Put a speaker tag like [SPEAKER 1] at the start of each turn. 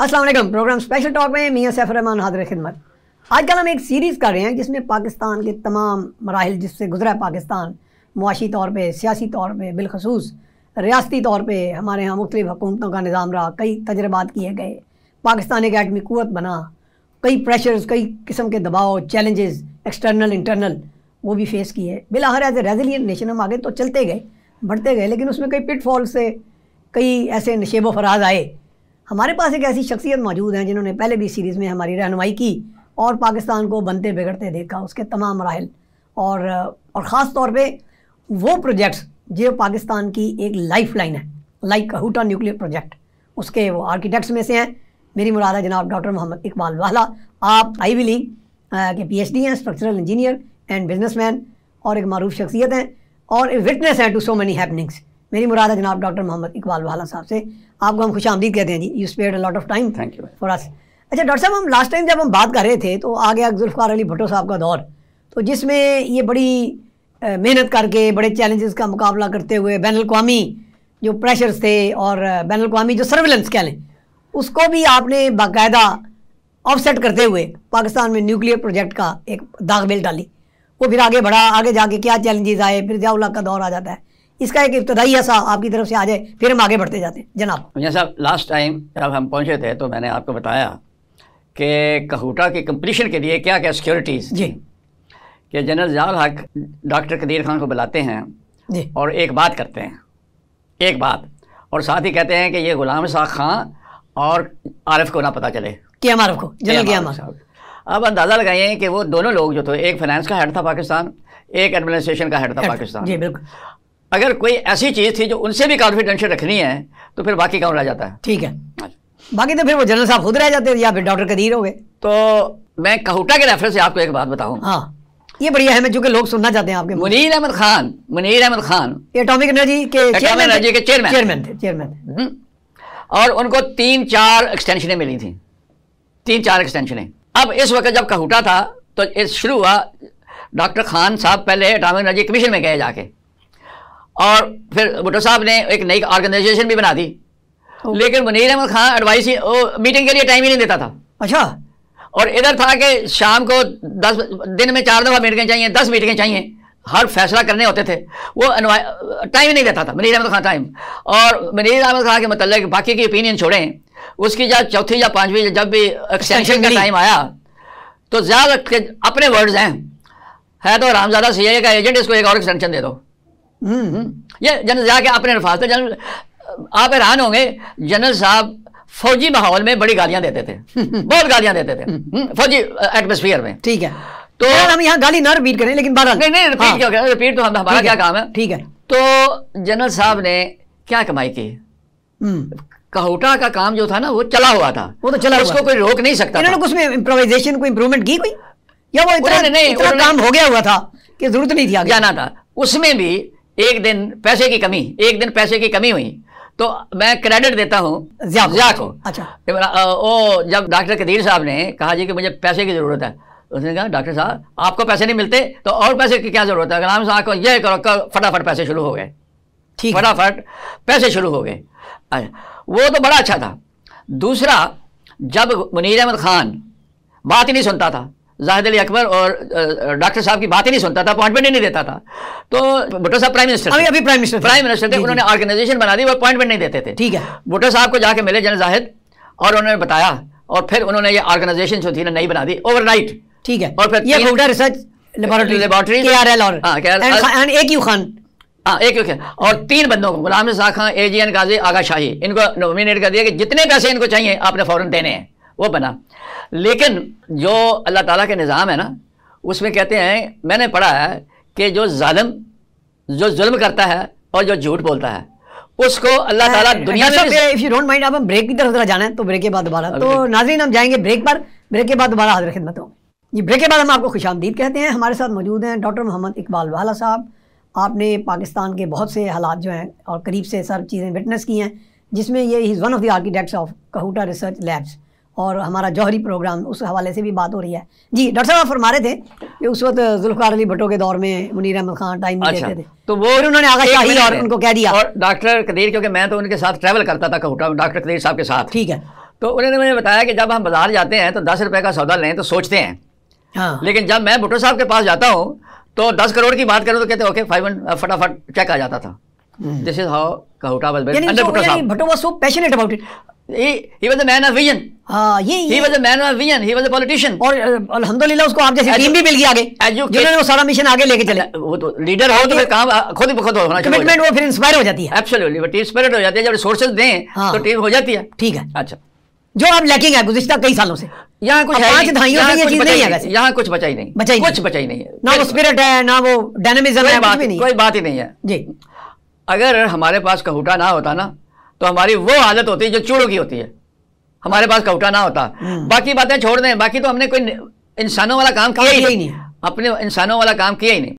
[SPEAKER 1] Aslam programme special talk में मियाँ रहमान हाजिर खिदमत आजकल हम एक सीरीज़ कर रहे हैं जिसमें पाकिस्तान के तमाम मराहल जिससे गुजरा है पाकिस्तान मुआशी तौर पर सियासी तौर पर बिलखसूस रियाती तौर पर हमारे यहाँ मुख्तलिफ हुकूमतों का निज़ाम रहा कई तजर्बात किए गए पाकिस्तान एक एटमी क़वत बना कई प्रेशर्स कई किस्म के दबाव चैलेंजेस एक्सटर्नल इंटरनल वो भी फेस किए बिलाहर एज ए रेजिलियन नेशन हम आगे तो चलते गए बढ़ते गए लेकिन उसमें कई पिटफॉल से कई ऐसे नशेब फराज आए हमारे पास एक ऐसी शख्सियत मौजूद हैं जिन्होंने पहले भी सीरीज़ में हमारी रहनमाई की और पाकिस्तान को बनते बिगड़ते देखा उसके तमाम मराहल और और ख़ास तौर पर वो प्रोजेक्ट्स जो पाकिस्तान की एक लाइफ लाइन है लाइक कहूटा न्यूक्लियर प्रोजेक्ट उसके वो आर्किटेक्ट्स में से हैं मेरी मुराद है जनाब डॉक्टर मोहम्मद इकबाल वाला आप आई वी लीग के पीएचडी हैं स्ट्रक्चरल इंजीनियर एंड बिजनेसमैन और एक मरूफ शख्सियत हैं और विटनेस हैं टू सो मैनी हैपनिंग्स मेरी मुराद है जनाब डॉक्टर मोहम्मद इकबाल वाला साहब से आपको हम खुश आमदीद कहते हैं जी you spared lot of time thank you for us अच्छा डॉक्टर साहब हम लास्ट टाइम जब हम बात कर रहे थे तो आ गया जुल्फ़ार अली भुट्टो साहब का दौर तो जिसमें ये बड़ी मेहनत करके बड़े चैलेंजेस का मुकाबला करते हुए बैन अवी जो प्रेशर्स थे और बैन अवी जो सर्विलेंस कह लें उसको भी आपने बाकायदा ऑफसेट करते हुए पाकिस्तान में न्यूक्लियर प्रोजेक्ट का एक दाग बेल डाली वो फिर आगे बढ़ा आगे जाके क्या चैलेंजेस आए फिर जाउला का दौर आ जाता है इसका एक इब्तदाई ऐसा आपकी तरफ से आ जाए फिर हम आगे बढ़ते जाते हैं जनाब
[SPEAKER 2] मियाँ साहब लास्ट टाइम जब हम पहुंचे थे तो मैंने आपको बताया कि कहूटा के कम्पलीशन के लिए क्या क्या सिक्योरिटीज़ जी कि जनरल जाल हक डॉक्टर कदीर खान को बुलाते हैं जी और एक बात करते हैं एक बात और साथ ही कहते हैं कि ये गुलाम शाह खां और आरफ को ना पता चले कियाम आरफ को जनरल क्या अब अंदाज़ा लगाइए कि वो दोनों लोग जो थे एक फाइनेंस का हेड था पाकिस्तान एक एडमिनिस्ट्रेशन का हेड था पाकिस्तान जी बिल्कुल अगर कोई ऐसी चीज़ थी जो उनसे भी कॉन्फिडेंशियल रखनी है तो फिर बाकी कौन रह जाता है ठीक है हाँ बाकी तो फिर वो जनरल साहब खुद रह जाते या फिर डॉक्टर कदीर हो गए तो मैं कहूटा के रेफरेंस से आपको एक बात बताऊँ हाँ ये बढ़िया है मैं चूंकि लोग सुनना चाहते हैं आपके मुनीर अहमद खान मुनीर अहमद खान एटॉमिक एनर्जी के चेयरमैन एनर्जी के चेयरमैन चेयरमैन थे चेयरमैन थे हम्म। और उनको तीन चार एक्सटेंशनें मिली थी तीन चार एक्सटेंशनें अब इस वक्त जब कहूटा था तो शुरू हुआ डॉक्टर खान साहब पहले एटॉमिक एनर्जी कमीशन में गए जाके और फिर भुट्टो साहब ने एक नई ऑर्गेनाइजेशन भी बना दी लेकिन मुनीर अहमद खान एडवाइस ही मीटिंग के लिए टाइम ही नहीं देता था अच्छा और इधर था कि शाम को दस दिन में चार दफा मीटिंग चाहिए दस मीटिंगें चाहिए हर फैसला करने होते थे वो टाइम ही नहीं देता था मनीर अहमद खान टाइम और मनीर अहमद खान के मतलब बाकी की ओपिनियन छोड़ें उसकी जब चौथी या पाँचवीं जब भी एक्सटेंशन का टाइम आया तो ज़्यादा अपने वर्ड्स हैं है तो रामजादा सी का एजेंट इसको एक और एक्सटेंशन दे दो हम्म। ये जनरल जहा के अपने अल्फाज थे तो जनरल आप हैरान होंगे जनरल साहब फौजी माहौल में बड़ी गालियां देते थे बहुत गालियां देते थे हम्म। हम्म, फौजी एटमोसफियर में ठीक है तो हम यहाँ गाली ना रिपीट करें लेकिन बारह नहीं नहीं रिपीट हाँ। क्या करें रिपीट तो हम हमारा क्या काम है ठीक है तो जनरल साहब ने क्या कमाई की कहौटा का काम जो था ना वो चला हुआ था
[SPEAKER 1] वो तो चला उसको कोई रोक नहीं सकता इन्होंने उसमें इम्प्रोवाइजेशन कोई इम्प्रूवमेंट की कोई या वो इतना नहीं इतना काम हो गया हुआ था कि जरूरत नहीं थी जाना था
[SPEAKER 2] उसमें भी एक दिन पैसे की कमी एक दिन पैसे की कमी हुई तो मैं क्रेडिट देता हूँ जिया, जिया को अच्छा तो ओ जब डॉक्टर कदीर साहब ने कहा जी कि मुझे पैसे की ज़रूरत है उसने कहा डॉक्टर साहब आपको पैसे नहीं मिलते तो और पैसे की क्या ज़रूरत है गुलाम साहब को यह करो कर फटाफट पैसे शुरू हो गए ठीक फटाफट पैसे शुरू हो गए वो तो बड़ा अच्छा था दूसरा जब मुनीर अहमद खान बात ही नहीं सुनता था जाहिद अली अकबर और डॉक्टर साहब की बात ही नहीं सुनता था अपॉइंटमेंट ही नहीं देता था तो भुट्टो साहब प्राइम मिनिस्टर अभी अभी प्राइम मिनिस्टर प्राइम मिनिस्टर थे उन्होंने ऑर्गेनाइजेशन बना दी वो अपॉइंटमेंट नहीं देते थे ठीक है भुट्टो साहब को जाके मिले जन जाहिद और उन्होंने बताया और फिर उन्होंने ये ऑर्गेनाइजेशन जो थी ना नई बना दी ओवरनाइट ठीक है और फिर ये रिसर्च लेबोरेटरी लेबोरेटरी एक यू खान हाँ एक एक हाँ, और तीन बंदों को गुलाम रजा खान ए जी एन गाजी आगा शाही इनको नॉमिनेट कर दिया कि जितने पैसे इनको चाहिए आपने फौरन देने हैं वो बना लेकिन जो अल्लाह ताला के निज़ाम है ना उसमें कहते हैं मैंने पढ़ा है कि जो जालिम जो जुल्म करता है और जो झूठ बोलता है उसको अल्लाह ताला अच्छा, दुनिया इफ यू डोंट
[SPEAKER 1] माइंड अब हम ब्रेक की तरफ जरा जाना है तो ब्रेक के बाद दोबारा तो नाजरीन हम जाएंगे ब्रेक पर ब्रेक के बाद दोबारा हाजिर खिदमत हो जी ब्रेक के बाद हम आपको खुश आमदीद कहते हैं हमारे साथ मौजूद हैं डॉक्टर मोहम्मद इकबाल वाला साहब आपने पाकिस्तान के बहुत से हालात जो हैं और करीब से सब चीज़ें विटनेस की हैं जिसमें ये is one of the architects of Kahuta research labs और हमारा जौहरी प्रोग्राम उस हवाले से भी बात हो रही है जी डॉक्टर साहब फरमा रहे थे कि उस वक्त जुल्फार अली भट्टो के दौर में मुनीर अहमद खान टाइम अच्छा, देते थे तो वो फिर उन्होंने आगे चाहिए और उनको कह दिया
[SPEAKER 2] और डॉक्टर कदीर क्योंकि मैं तो उनके साथ ट्रैवल करता था कहूटा डॉक्टर कदीर साहब के साथ ठीक है तो उन्होंने मुझे बताया कि जब हम बाजार जाते हैं तो दस रुपये का सौदा लें तो सोचते हैं हाँ। लेकिन जब मैं भुट्टो साहब के पास जाता हूँ तो दस करोड़ की बात करूँ तो कहते ओके फाइव फटाफट चेक आ जाता था this is how Kahuta was Bhutto was so passionate about it He, he was a man of vision. हाँ, he was a man of vision. He was a politician. और अल्हम्दुलिल्लाह भी मिल गई हो जाती है ठीक है अच्छा जो आप लैकिंग है गुजशत कई सालों से यहाँ कुछ पांच धाइयों से ये चीज नहीं है यहाँ कुछ बचाई नहीं बचाई कुछ बचाई नहीं है ना वो स्पिरिट है ना वो डायनामिज्म है कोई बात ही नहीं है जी अगर हमारे पास कहूटा ना होता ना तो हमारी वो आदत होती है जो चूड़ों की होती है हमारे पास कौटा ना होता हाँ। बाकी बातें छोड़ दें बाकी तो हमने कोई इंसानों वाला काम किया ही हाँ, नहीं अपने इंसानों वाला काम किया ही नहीं